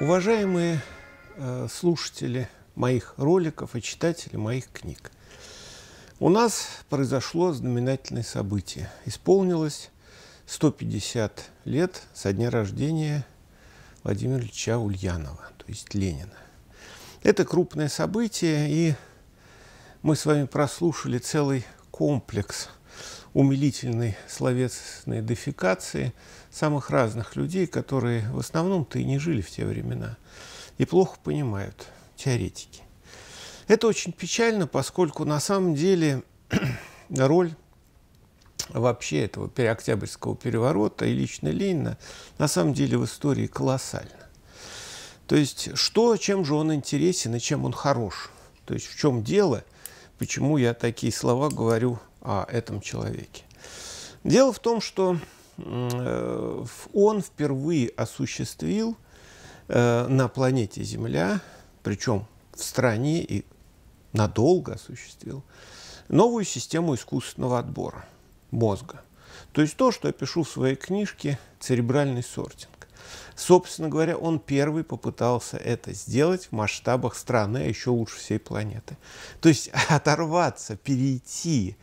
Уважаемые э, слушатели моих роликов и читатели моих книг, у нас произошло знаменательное событие. Исполнилось 150 лет со дня рождения Владимира Ильича Ульянова, то есть Ленина. Это крупное событие, и мы с вами прослушали целый комплекс – умилительной словесной дефикации самых разных людей, которые в основном-то и не жили в те времена и плохо понимают теоретики. Это очень печально, поскольку на самом деле роль вообще этого переоктябрьского переворота и лично Ленина на самом деле в истории колоссальна. То есть что, чем же он интересен и чем он хорош. То есть в чем дело, почему я такие слова говорю о этом человеке. Дело в том, что э, он впервые осуществил э, на планете Земля, причем в стране и надолго осуществил, новую систему искусственного отбора мозга. То есть то, что я пишу в своей книжке «Церебральный сортинг». Собственно говоря, он первый попытался это сделать в масштабах страны, а еще лучше всей планеты. То есть оторваться, перейти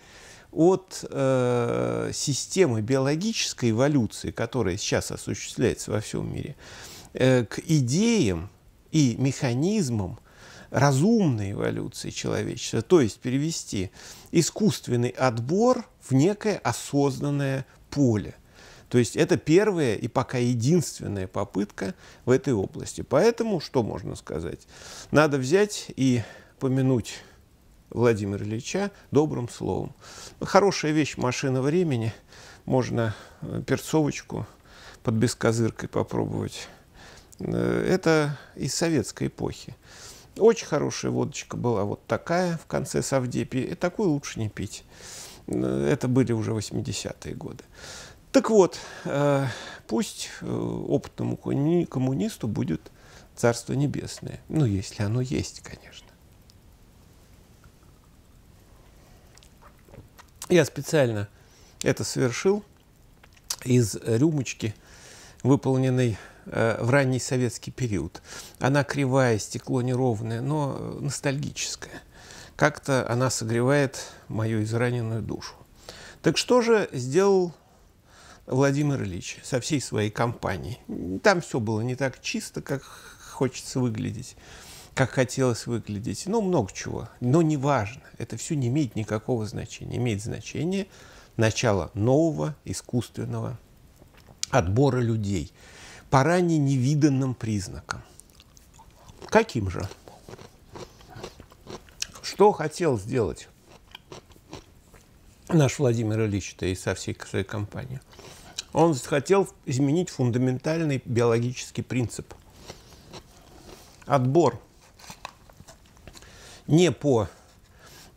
от э, системы биологической эволюции, которая сейчас осуществляется во всем мире, э, к идеям и механизмам разумной эволюции человечества, то есть перевести искусственный отбор в некое осознанное поле – то есть это первая и пока единственная попытка в этой области. Поэтому, что можно сказать? Надо взять и помянуть Владимира Ильича добрым словом. Хорошая вещь машина времени. Можно э, перцовочку под бескозыркой попробовать. Э, это из советской эпохи. Очень хорошая водочка была вот такая в конце Савдепи. И такую лучше не пить. Э, это были уже 80-е годы. Так вот, э, пусть э, опытному коммунисту будет Царство Небесное. Ну, если оно есть, конечно. Я специально это совершил из рюмочки, выполненной э, в ранний советский период. Она кривая, стекло неровное, но ностальгическая. Как-то она согревает мою израненную душу. Так что же сделал Владимир Ильич со всей своей компанией. Там все было не так чисто, как хочется выглядеть, как хотелось выглядеть. Ну, много чего. Но неважно, Это все не имеет никакого значения. Имеет значение начало нового искусственного отбора людей по ранее невиданным признакам. Каким же? Что хотел сделать наш Владимир Ильич-то и со всей своей компанией, он хотел изменить фундаментальный биологический принцип. Отбор не по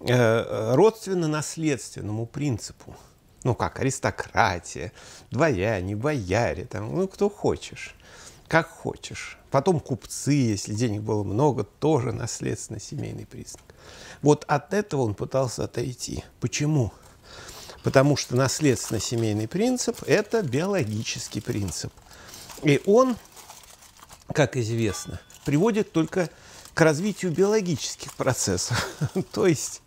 э, родственно-наследственному принципу, ну как аристократия, дворяне, бояре, там, ну кто хочешь, как хочешь. Потом купцы, если денег было много, тоже наследственно-семейный признак. Вот от этого он пытался отойти. Почему? Потому что наследственно-семейный принцип – это биологический принцип. И он, как известно, приводит только к развитию биологических процессов. То есть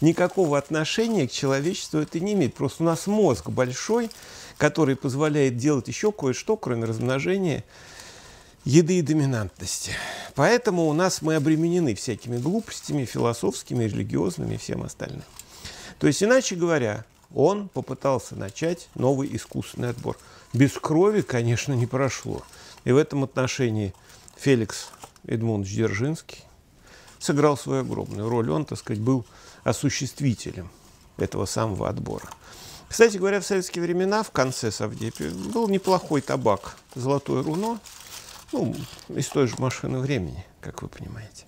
никакого отношения к человечеству это не имеет. Просто у нас мозг большой, который позволяет делать еще кое-что, кроме размножения еды и доминантности. Поэтому у нас мы обременены всякими глупостями, философскими, религиозными и всем остальным. То есть, иначе говоря, он попытался начать новый искусственный отбор. Без крови, конечно, не прошло. И в этом отношении Феликс Эдмундович Дзержинский сыграл свою огромную роль. Он, так сказать, был осуществителем этого самого отбора. Кстати говоря, в советские времена, в конце Савдепи, был неплохой табак «Золотое руно», ну, из той же машины времени, как вы понимаете.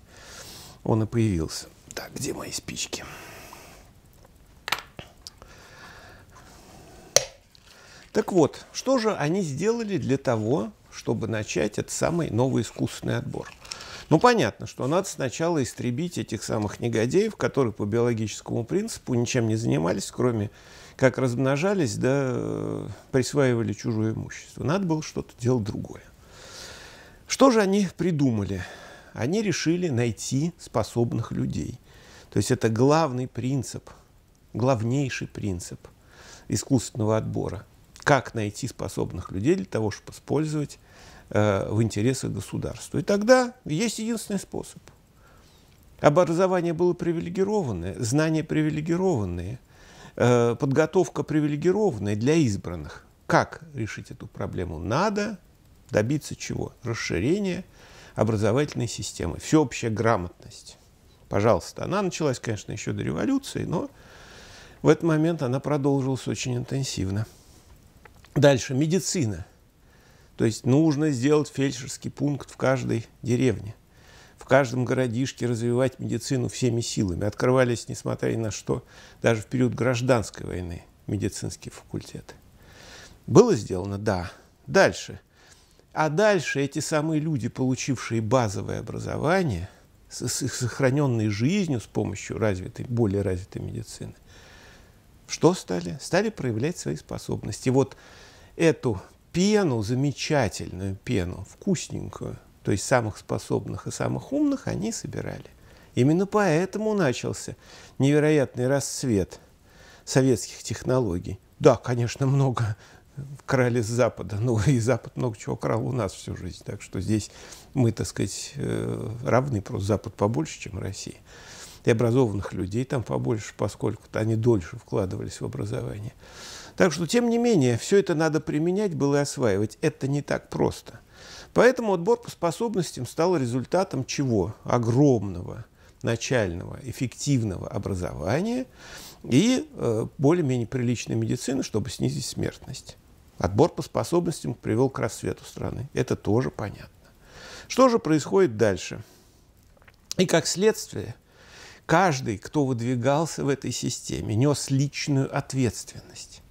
Он и появился. Так, где мои спички? Так вот, что же они сделали для того, чтобы начать этот самый новый искусственный отбор? Ну, понятно, что надо сначала истребить этих самых негодеев, которые по биологическому принципу ничем не занимались, кроме как размножались, да э, присваивали чужое имущество. Надо было что-то делать другое. Что же они придумали? Они решили найти способных людей. То есть это главный принцип, главнейший принцип искусственного отбора – как найти способных людей для того, чтобы использовать э, в интересах государства. И тогда есть единственный способ. Образование было привилегированное, знания привилегированные, э, подготовка привилегированная для избранных. Как решить эту проблему? Надо добиться чего? Расширения образовательной системы, всеобщая грамотность. Пожалуйста, она началась, конечно, еще до революции, но в этот момент она продолжилась очень интенсивно. Дальше, медицина. То есть нужно сделать фельдшерский пункт в каждой деревне, в каждом городишке развивать медицину всеми силами. Открывались, несмотря ни на что, даже в период гражданской войны медицинские факультеты. Было сделано? Да. Дальше. А дальше эти самые люди, получившие базовое образование, с, с их сохраненной жизнью с помощью развитой, более развитой медицины, что стали? Стали проявлять свои способности. Вот эту пену, замечательную пену, вкусненькую, то есть самых способных и самых умных, они собирали. Именно поэтому начался невероятный расцвет советских технологий. Да, конечно, много крали с Запада, но и Запад много чего крал у нас всю жизнь. Так что здесь мы, так сказать, э, равны, просто Запад побольше, чем Россия. И образованных людей там побольше, поскольку они дольше вкладывались в образование. Так что, тем не менее, все это надо применять было и осваивать. Это не так просто. Поэтому отбор по способностям стал результатом чего? Огромного начального, эффективного образования и э, более-менее приличной медицины, чтобы снизить смертность. Отбор по способностям привел к расцвету страны. Это тоже понятно. Что же происходит дальше? И как следствие, каждый, кто выдвигался в этой системе, нес личную ответственность.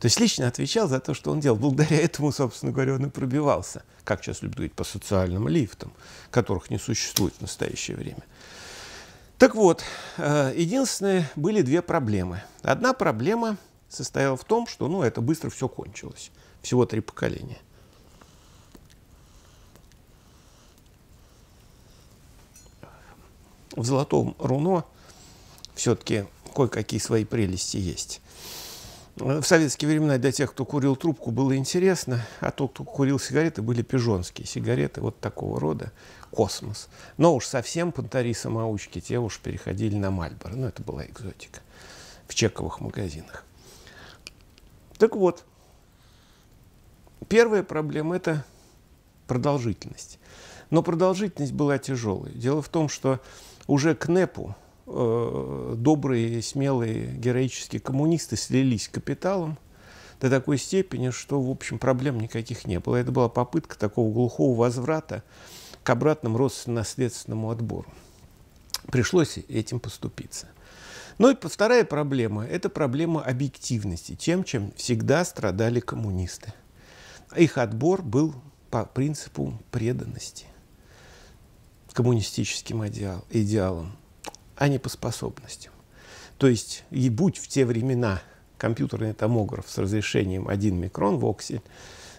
То есть лично отвечал за то, что он делал. Благодаря этому, собственно говоря, он и пробивался. Как сейчас любят говорить, по социальным лифтам, которых не существует в настоящее время. Так вот, э, единственное, были две проблемы. Одна проблема состояла в том, что ну, это быстро все кончилось. Всего три поколения. В золотом руно все-таки кое-какие свои прелести есть в советские времена для тех, кто курил трубку, было интересно, а тот, кто курил сигареты, были пижонские сигареты вот такого рода, космос. Но уж совсем понтари маучки те уж переходили на Мальборо. Но ну, это была экзотика в чековых магазинах. Так вот, первая проблема – это продолжительность. Но продолжительность была тяжелой. Дело в том, что уже к НЭПу, Э, добрые, смелые, героические коммунисты слились капиталом до такой степени, что, в общем, проблем никаких не было. Это была попытка такого глухого возврата к обратному родственно-наследственному отбору. Пришлось этим поступиться. Ну и вторая проблема – это проблема объективности, тем, чем всегда страдали коммунисты. Их отбор был по принципу преданности коммунистическим идеалам а не по способностям. То есть, и будь в те времена компьютерный томограф с разрешением 1 микрон воксель,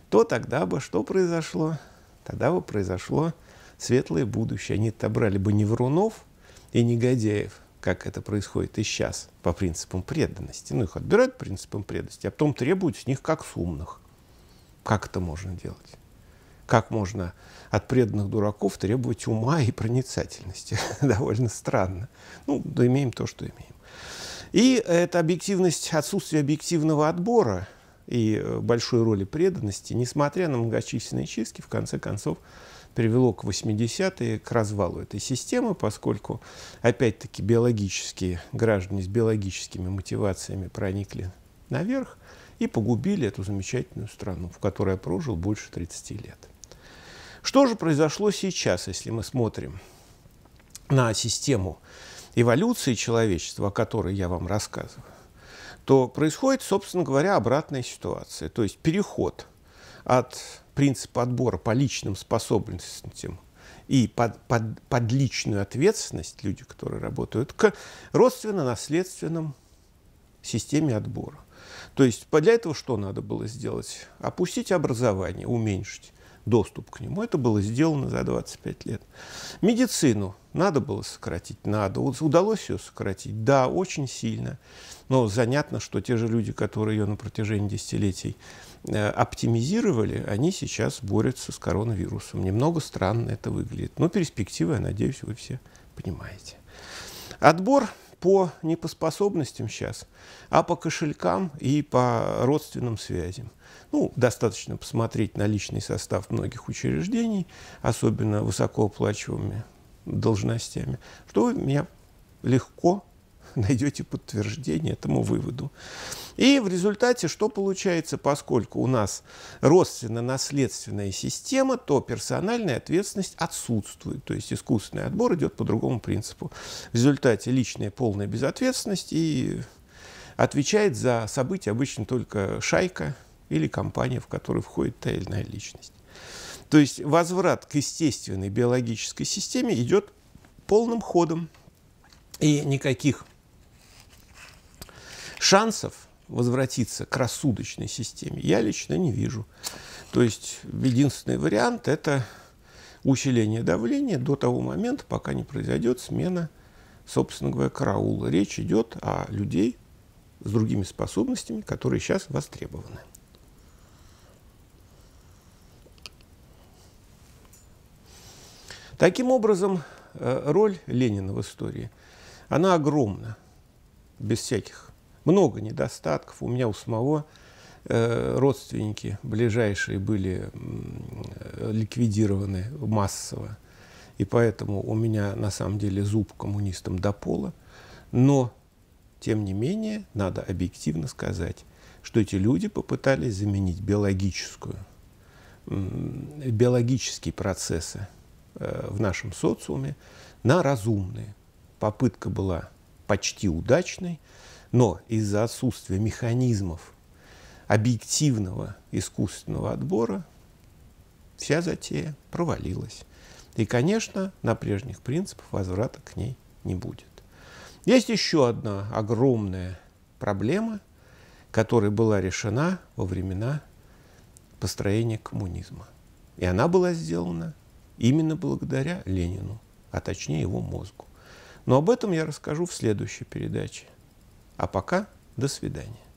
то тогда бы что произошло? Тогда бы произошло светлое будущее. Они отобрали бы не врунов и негодяев, как это происходит и сейчас, по принципам преданности. Ну, их отбирают по принципам преданности, а потом требуют с них как с умных. Как это можно делать? Как можно от преданных дураков требовать ума и проницательности? Довольно странно. Ну, да имеем то, что имеем. И эта объективность, отсутствие объективного отбора и э, большой роли преданности, несмотря на многочисленные чистки, в конце концов, привело к 80-е, к развалу этой системы, поскольку, опять-таки, биологические граждане с биологическими мотивациями проникли наверх и погубили эту замечательную страну, в которой я прожил больше 30 лет. Что же произошло сейчас, если мы смотрим на систему эволюции человечества, о которой я вам рассказываю, то происходит, собственно говоря, обратная ситуация. То есть переход от принципа отбора по личным способностям и под, под, под личную ответственность люди, которые работают, к родственно-наследственным системе отбора. То есть для этого что надо было сделать? Опустить образование, уменьшить доступ к нему. Это было сделано за 25 лет. Медицину надо было сократить? Надо. Удалось ее сократить? Да, очень сильно. Но занятно, что те же люди, которые ее на протяжении десятилетий э, оптимизировали, они сейчас борются с коронавирусом. Немного странно это выглядит. Но перспективы, я надеюсь, вы все понимаете. Отбор по не по способностям сейчас, а по кошелькам и по родственным связям. Ну, достаточно посмотреть на личный состав многих учреждений, особенно высокооплачиваемыми должностями, что меня легко найдете подтверждение этому выводу. И в результате что получается? Поскольку у нас родственно-наследственная система, то персональная ответственность отсутствует. То есть искусственный отбор идет по другому принципу. В результате личная полная безответственность и отвечает за события обычно только шайка или компания, в которую входит та или иная личность. То есть возврат к естественной биологической системе идет полным ходом. И никаких Шансов возвратиться к рассудочной системе я лично не вижу. То есть единственный вариант – это усиление давления до того момента, пока не произойдет смена, собственно говоря, караула. Речь идет о людей с другими способностями, которые сейчас востребованы. Таким образом, э, роль Ленина в истории, она огромна, без всяких много недостатков. У меня у самого э, родственники ближайшие были ликвидированы массово. И поэтому у меня на самом деле зуб коммунистам до пола. Но, тем не менее, надо объективно сказать, что эти люди попытались заменить биологическую, биологические процессы э, в нашем социуме на разумные. Попытка была почти удачной, но из-за отсутствия механизмов объективного искусственного отбора вся затея провалилась. И, конечно, на прежних принципах возврата к ней не будет. Есть еще одна огромная проблема, которая была решена во времена построения коммунизма. И она была сделана именно благодаря Ленину, а точнее его мозгу. Но об этом я расскажу в следующей передаче – а пока до свидания.